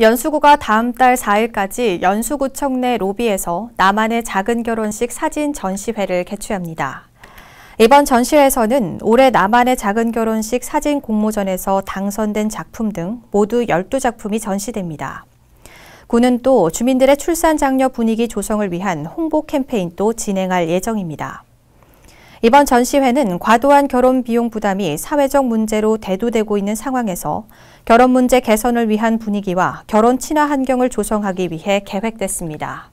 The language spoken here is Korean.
연수구가 다음 달 4일까지 연수구청 내 로비에서 나만의 작은 결혼식 사진 전시회를 개최합니다. 이번 전시회에서는 올해 나만의 작은 결혼식 사진 공모전에서 당선된 작품 등 모두 12작품이 전시됩니다. 구는 또 주민들의 출산 장려 분위기 조성을 위한 홍보 캠페인도 진행할 예정입니다. 이번 전시회는 과도한 결혼 비용 부담이 사회적 문제로 대두되고 있는 상황에서 결혼 문제 개선을 위한 분위기와 결혼 친화 환경을 조성하기 위해 계획됐습니다.